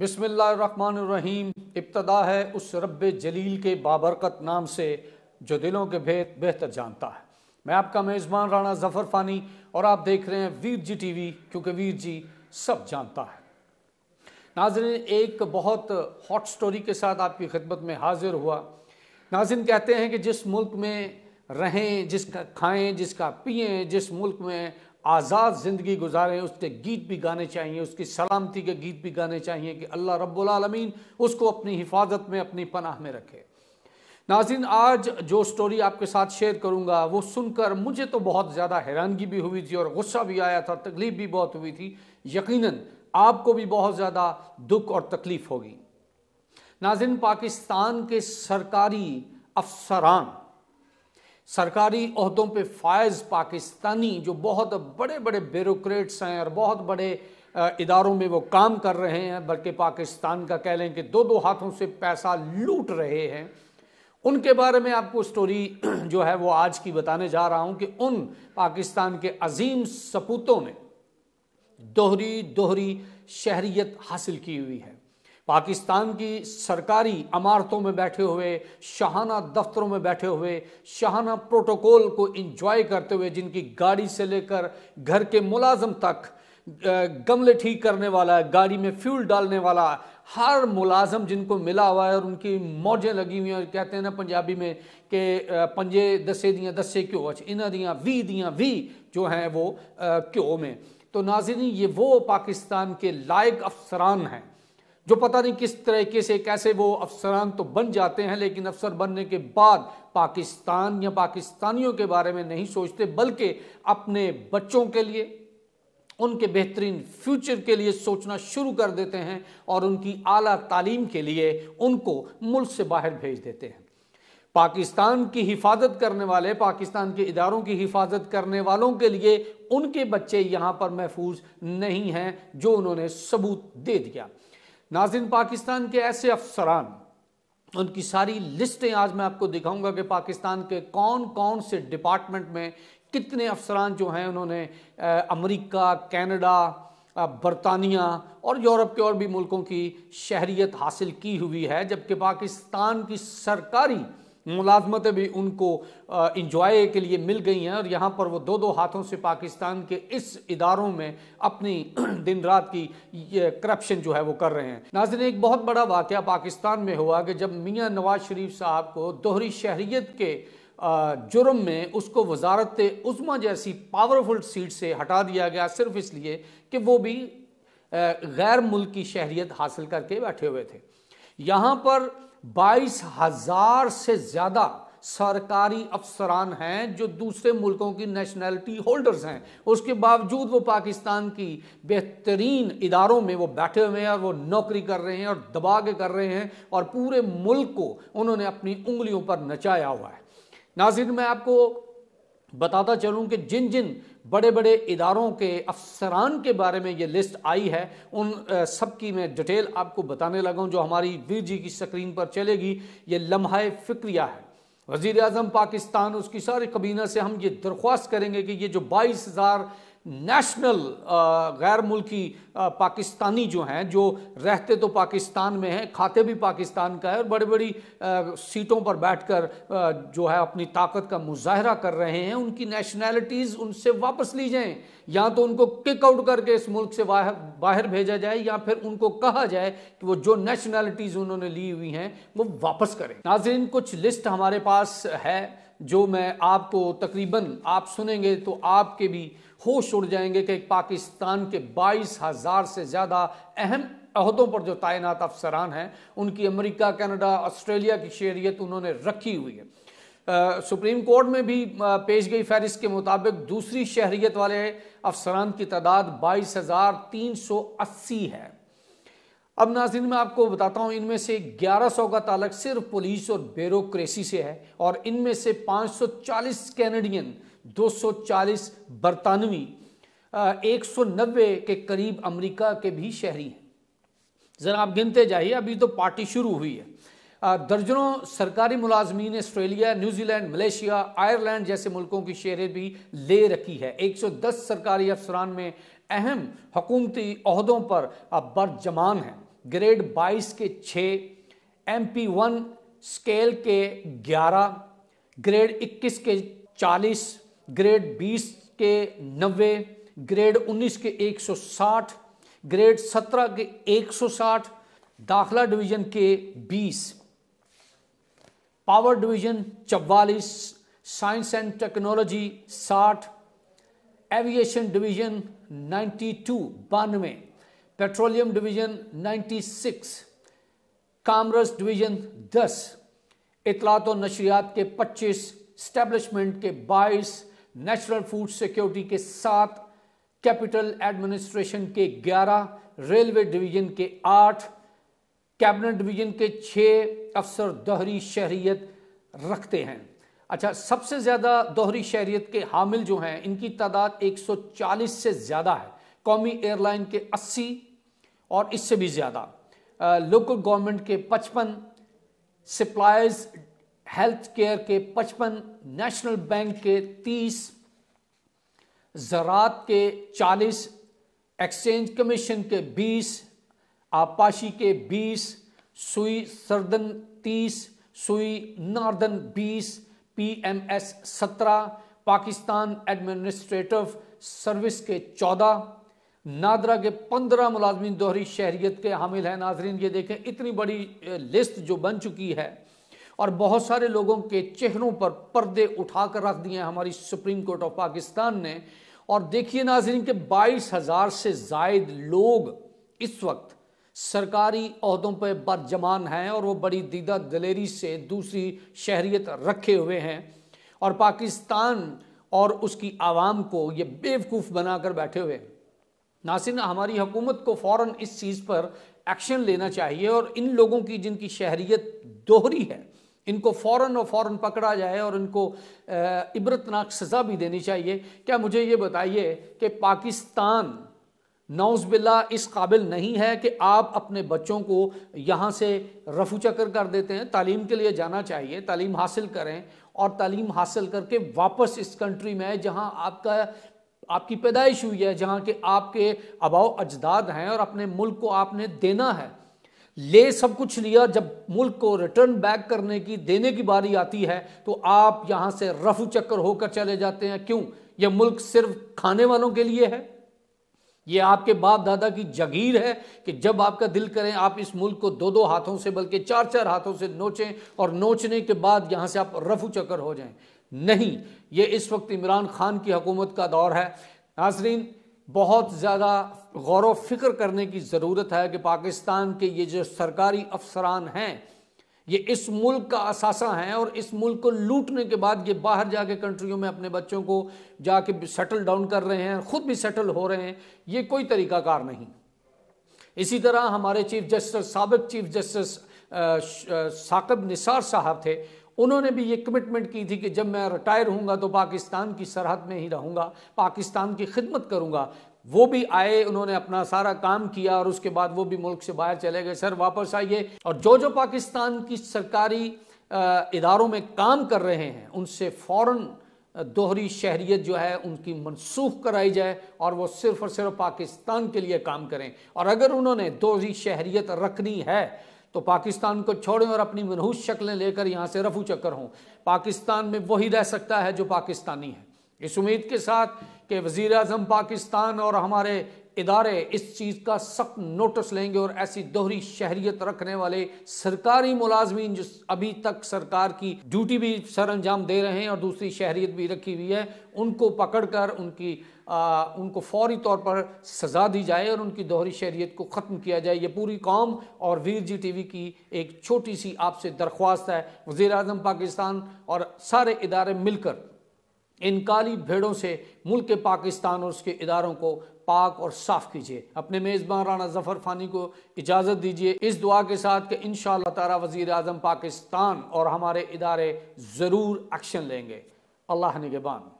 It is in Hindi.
बिसमीम इब्तदा है उस रब जलील के बाबरकत नाम से जो दिलों के भेद बेहतर जानता है मैं आपका मेज़बान राना जफ़र फ़ानी और आप देख रहे हैं वीर जी टी वी क्योंकि वीर जी सब जानता है नाजरन एक बहुत हॉट स्टोरी के साथ आपकी खिदमत में हाजिर हुआ नाजिन कहते हैं कि जिस मुल्क में रहें जिसका खाएँ जिसका पिएं जिस मुल्क में आज़ाद ज़िंदगी गुजारे उसके गीत भी गाने चाहिए उसकी सलामती के गीत भी गाने चाहिए कि अल्लाह रब्बुलमीन उसको अपनी हिफाजत में अपनी पनाह में रखे नाजिन आज जो स्टोरी आपके साथ शेयर करूंगा वो सुनकर मुझे तो बहुत ज़्यादा हैरानगी भी हुई थी और गुस्सा भी आया था तकलीफ़ भी बहुत हुई थी यकीनन आपको भी बहुत ज़्यादा दुख और तकलीफ़ होगी नाजिन पाकिस्तान के सरकारी अफसरान सरकारी अहदों पे फायज पाकिस्तानी जो बहुत बड़े बड़े ब्यूरोट्स हैं और बहुत बड़े इदारों में वो काम कर रहे हैं बल्कि पाकिस्तान का कह लें कि दो दो हाथों से पैसा लूट रहे हैं उनके बारे में आपको स्टोरी जो है वो आज की बताने जा रहा हूं कि उन पाकिस्तान के अजीम सपूतों ने दोहरी दोहरी शहरीत हासिल की हुई है पाकिस्तान की सरकारी इमारतों में बैठे हुए शाहाना दफ्तरों में बैठे हुए शाहाना प्रोटोकॉल को इंजॉय करते हुए जिनकी गाड़ी से लेकर घर के मुलाजम तक गमले ठीक करने वाला गाड़ी में फ्यूल डालने वाला हर मुलाजम जिनको मिला हुआ है और उनकी मौजें लगी हुई हैं और कहते हैं ना पंजाबी में कि पंजे दसे दियाँ दसे क्यों अच अच्छा, इन दियाँ वी दियाँ वी जो हैं वो क्यों में तो नाजिन ये वो पाकिस्तान के लायक अफसरान हैं जो पता नहीं किस तरीके से कैसे वो अफसरान तो बन जाते हैं लेकिन अफसर बनने के बाद पाकिस्तान या पाकिस्तानियों के बारे में नहीं सोचते बल्कि अपने बच्चों के लिए उनके बेहतरीन फ्यूचर के लिए सोचना शुरू कर देते हैं और उनकी आला तालीम के लिए उनको मुल्क से बाहर भेज देते हैं पाकिस्तान की हिफाजत करने वाले पाकिस्तान के इदारों की हिफाजत करने वालों के लिए उनके बच्चे यहाँ पर महफूज नहीं हैं जो उन्होंने सबूत दे दिया नाजिन पाकिस्तान के ऐसे अफसरान उनकी सारी लिस्टें आज मैं आपको दिखाऊंगा कि पाकिस्तान के कौन कौन से डिपार्टमेंट में कितने अफसरान जो हैं उन्होंने अमेरिका कनाडा बरतानिया और यूरोप के और भी मुल्कों की शहरीत हासिल की हुई है जबकि पाकिस्तान की सरकारी मुलाजमतें भी उनको इंजॉय के लिए मिल गई हैं और यहाँ पर वो दो दो हाथों से पाकिस्तान के इस इदारों में अपनी दिन रात की करप्शन जो है वो कर रहे हैं नाजिन एक बहुत बड़ा वाक़ पाकिस्तान में हुआ कि जब मियाँ नवाज शरीफ साहब को दोहरी शहरीत के जुर्म में उसको वजारत उज़मा जैसी पावरफुल सीट से हटा दिया गया सिर्फ इसलिए कि वो भी गैर मुल्की शहरीत हासिल करके बैठे हुए थे यहाँ पर बाईस हजार से ज़्यादा सरकारी अफसरान हैं जो दूसरे मुल्कों की नेशनैलिटी होल्डर्स हैं उसके बावजूद वो पाकिस्तान की बेहतरीन इदारों में वो बैठे हुए हैं और वो नौकरी कर रहे हैं और दबा के कर रहे हैं और पूरे मुल्क को उन्होंने अपनी उंगलियों पर नचाया हुआ है नाजिर मैं आपको बताता चलूँ कि जिन जिन बड़े बड़े इदारों के अफसरान के बारे में ये लिस्ट आई है उन सब की मैं डिटेल आपको बताने लगा जो हमारी वीर जी की स्क्रीन पर चलेगी ये लम्हा फ़िक्रिया है वजीर अजम पाकिस्तान उसकी सारी कबीना से हम ये दरख्वास्त करेंगे कि ये जो बाईस हज़ार नेशनल uh, गैर मुल्की uh, पाकिस्तानी जो हैं जो रहते तो पाकिस्तान में हैं खाते भी पाकिस्तान का है और बड़ी बड़ी uh, सीटों पर बैठकर जो है अपनी ताकत का मुजाहरा कर रहे हैं उनकी नेशनैलिटीज़ उनसे वापस ली जाएं या तो उनको किक आउट करके इस मुल्क से बाहर बाहर भेजा जाए या फिर उनको कहा जाए कि वो जो नेशनैलिटीज़ उन्होंने ली हुई हैं वो वापस करें नाजरीन कुछ लिस्ट हमारे पास है जो मैं आपको तकरीबन आप सुनेंगे तो आपके भी होश उड़ जाएंगे कि पाकिस्तान के बाईस हज़ार से ज़्यादा अहम अहदों पर जो तैनात अफसरान हैं उनकी अमेरिका कनाडा ऑस्ट्रेलिया की शहरीत उन्होंने रखी हुई है आ, सुप्रीम कोर्ट में भी पेश गई फहरिस्त के मुताबिक दूसरी शहरीत वाले अफसरान की तादाद बाईस हज़ार तीन सौ अस्सी है अब नाजिन मैं आपको बताता हूं इनमें से 1100 का तालक सिर्फ पुलिस और ब्यूरोसी से है और इनमें से 540 कैनेडियन 240 बरतानवी 190 के करीब अमेरिका के भी शहरी हैं ज़रा आप गिनते जाइए अभी तो पार्टी शुरू हुई है दर्जनों सरकारी मुलाजमीन ऑस्ट्रेलिया न्यूजीलैंड मलेशिया आयरलैंड जैसे मुल्कों की शेरें भी ले रखी है 110 सरकारी अफसरान में अहम हकूमती अहदों पर अब बरजमान हैं ग्रेड 22 के 6 एम पी वन स्केल के 11 ग्रेड 21 के 40 ग्रेड 20 के 90 ग्रेड 19 के 160 ग्रेड 17 के 160 दाखला डिवीज़न के 20 पावर डिवीज़न चवालीस science and technology 60 aviation division 92 बानवे पेट्रोलियम डिवीज़न 96 कामर्स डिवीज़न 10 इतलात और नशरियात के 25 स्टैब्लिशमेंट के 22 नेशनल फूड सिक्योरिटी के 7 कैपिटल एडमिनिस्ट्रेशन के 11 रेलवे डिवीज़न के 8 कैबिनेट डिवीज़न के 6 अफसर दोहरी शहरीत रखते हैं अच्छा सबसे ज़्यादा दोहरी शहरीत के हामिल जो हैं इनकी तादाद 140 से ज़्यादा है कौमी एयरलाइन के और इससे भी ज़्यादा लोकल गवर्नमेंट के पचपन सप्लायर्स हेल्थ केयर के पचपन नेशनल बैंक के तीस ज़रात के चालीस एक्सचेंज कमीशन के बीस आपाशी के बीस सुई सर्दन तीस सुई नार्दन बीस पी एम एस सत्रह पाकिस्तान एडमिनिस्ट्रेटिव सर्विस के चौदह नादरा के पंद्रह मुलाजमीन दोहरी शहरीत के हामिल हैं नाजरीन ये देखें इतनी बड़ी लिस्ट जो बन चुकी है और बहुत सारे लोगों के चेहरों पर पर्दे उठा कर रख दिए हैं हमारी सुप्रीम कोर्ट ऑफ पाकिस्तान ने और देखिए नाजरीन के बाईस हज़ार से जायद लोग इस वक्त सरकारी अहदों पर बरजमान हैं और वो बड़ी दीदा दलेरी से दूसरी शहरीत रखे हुए हैं और पाकिस्तान और उसकी आवाम को ये बेवकूफ़ बनाकर बैठे हुए हैं नासिर हमारी हुकूमत को फ़ौर इस चीज़ पर एक्शन लेना चाहिए और इन लोगों की जिनकी शहरीत दोहरी है इनको फ़ौर और फ़ौर पकड़ा जाए और इनको इबरतनाक सज़ा भी देनी चाहिए क्या मुझे ये बताइए कि पाकिस्तान नौजबिल्ला इस काबिल नहीं है कि आप अपने बच्चों को यहाँ से रफू चक्कर कर देते हैं तालीम के लिए जाना चाहिए तालीम हासिल करें और तालीम हासिल करके वापस इस कंट्री में जहाँ आपका आपकी पैदाइश हुई है जहाँ के आपके अबाव अजदाद हैं और अपने मुल्क को आपने देना है ले सब कुछ लिया जब मुल्क को रिटर्न बैक करने की देने की बारी आती है तो आप यहाँ से रफू चक्कर होकर चले जाते हैं क्यों यह मुल्क सिर्फ खाने वालों के लिए है ये आपके बाप दादा की जगीर है कि जब आपका दिल करें आप इस मुल्क को दो दो हाथों से बल्कि चार चार हाथों से नोचें और नोचने के बाद यहाँ से आप रफू चक्कर हो जाएं नहीं ये इस वक्त इमरान खान की हुकूमत का दौर है नाजरीन बहुत ज़्यादा गौर व फिक्र करने की ज़रूरत है कि पाकिस्तान के ये जो सरकारी अफसरान हैं ये इस मुल्क का असासा है और इस मुल्क को लूटने के बाद ये बाहर जाके कंट्रियों में अपने बच्चों को जाके सेटल डाउन कर रहे हैं ख़ुद भी सेटल हो रहे हैं ये कोई तरीकाकार नहीं इसी तरह हमारे चीफ जस्टिस सबक चीफ जस्टिस साकब निसार साहब थे उन्होंने भी ये कमिटमेंट की थी कि जब मैं रिटायर हूँगा तो पाकिस्तान की सरहद में ही रहूँगा पाकिस्तान की खिदमत करूँगा वो भी आए उन्होंने अपना सारा काम किया और उसके बाद वो भी मुल्क से बाहर चले गए सर वापस आइए और जो जो पाकिस्तान की सरकारी इदारों में काम कर रहे हैं उनसे फ़ौरन दोहरी शहरीत जो है उनकी मनसूख कराई जाए और वो सिर्फ और सिर्फ पाकिस्तान के लिए काम करें और अगर उन्होंने दोहरी शहरीत रखनी है तो पाकिस्तान को छोड़ें और अपनी मनहूस शक्लें लेकर यहाँ से रफू चक्कर हों पाकिस्तान में वही रह सकता है जो पाकिस्तानी है इस उम्मीद के साथ कि वजीर अजम पाकिस्तान और हमारे इदारे इस चीज़ का सख्त नोटिस लेंगे और ऐसी दोहरी शहरीत रखने वाले सरकारी मुलाजमीन जो अभी तक सरकार की ड्यूटी भी सर अंजाम दे रहे हैं और दूसरी शहरीत भी रखी हुई है उनको पकड़ कर उनकी आ, उनको फौरी तौर पर सज़ा दी जाए और उनकी दोहरी शहरीत को ख़त्म किया जाए ये पूरी कौम और वीर जी टी वी की एक छोटी सी आपसे दरख्वास्त है वज़ी अजम पाकिस्तान और सारे इदारे मिलकर इन काली भेड़ों से मुल्क के पाकिस्तान और उसके इदारों को पाक और साफ कीजिए अपने मेज़बान राना जफर फानी को इजाज़त दीजिए इस दुआ के साथ कि इन तारा वज़ी अजम पाकिस्तान और हमारे इदारे ज़रूर एक्शन लेंगे अल्लाह निगबान